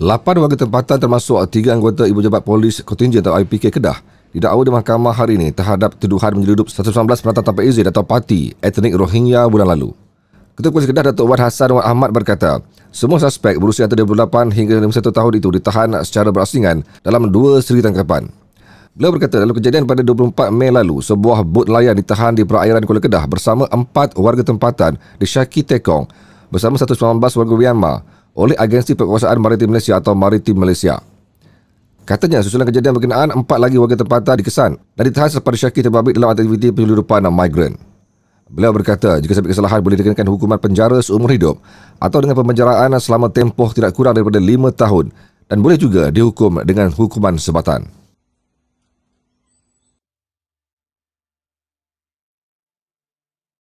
Lapan warga tempatan termasuk tiga anggota ibu jabat polis kontingen atau IPK Kedah tidak awal di mahkamah hari ini terhadap tuduhan menyeludup 119 penata tanpa izin atau parti etnik Rohingya bulan lalu. Ketua Polis Kedah Datuk Wan Hassan Wan Ahmad berkata, semua suspek berusia antara 28 hingga 51 tahun itu ditahan secara berasingan dalam dua siri tangkapan. Beliau berkata dalam kejadian pada 24 Mei lalu, sebuah bot layar ditahan di perairan Kuala Kedah bersama empat warga tempatan di Syaki Tekong bersama 119 warga Myanmar oleh Agensi Penguasaan Maritim Malaysia atau Maritim Malaysia. Katanya susulan kejadian berkenaan, empat lagi warga tempatan dikesan dan ditahan selepas syaki terbabit dalam aktiviti penyeludupan migran. Beliau berkata, jika sebab kesalahan boleh dikenakan hukuman penjara seumur hidup atau dengan pemenjaraan selama tempoh tidak kurang daripada lima tahun dan boleh juga dihukum dengan hukuman sebatan.